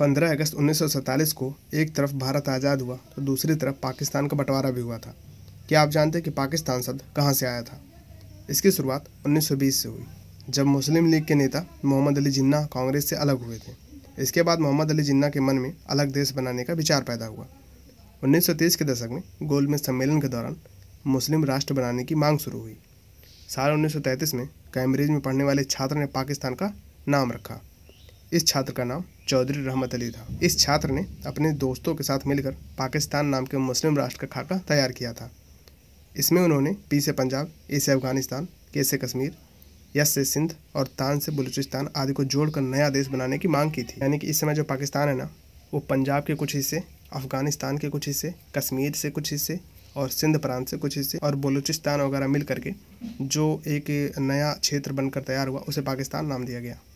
15 अगस्त उन्नीस को एक तरफ भारत आज़ाद हुआ तो दूसरी तरफ पाकिस्तान का बंटवारा भी हुआ था क्या आप जानते हैं कि पाकिस्तान शब्द कहाँ से आया था इसकी शुरुआत 1920 से हुई जब मुस्लिम लीग के नेता मोहम्मद अली जिन्ना कांग्रेस से अलग हुए थे इसके बाद मोहम्मद अली जिन्ना के मन में अलग देश बनाने का विचार पैदा हुआ 1930 के दशक में गोलमेज सम्मेलन के दौरान मुस्लिम राष्ट्र बनाने की मांग शुरू हुई साल 1933 में कैम्ब्रिज में पढ़ने वाले छात्र ने पाकिस्तान का नाम रखा इस छात्र का नाम चौधरी रहमत अली था इस छात्र ने अपने दोस्तों के साथ मिलकर पाकिस्तान नाम के मुस्लिम राष्ट्र का खाका तैयार किया था इसमें उन्होंने पी से पंजाब ए से अफगानिस्तान के से कश्मीर यस से सिंध और तान से बलूचिस्तान आदि को जोड़कर नया देश बनाने की मांग की थी यानी कि इस समय जो पाकिस्तान है ना वो पंजाब के कुछ हिस्से अफगानिस्तान के कुछ हिस्से कश्मीर से कुछ हिस्से और सिंध प्रांत से कुछ हिस्से और बलूचिस्तान वगैरह मिल करके जो एक नया क्षेत्र बनकर तैयार हुआ उसे पाकिस्तान नाम दिया गया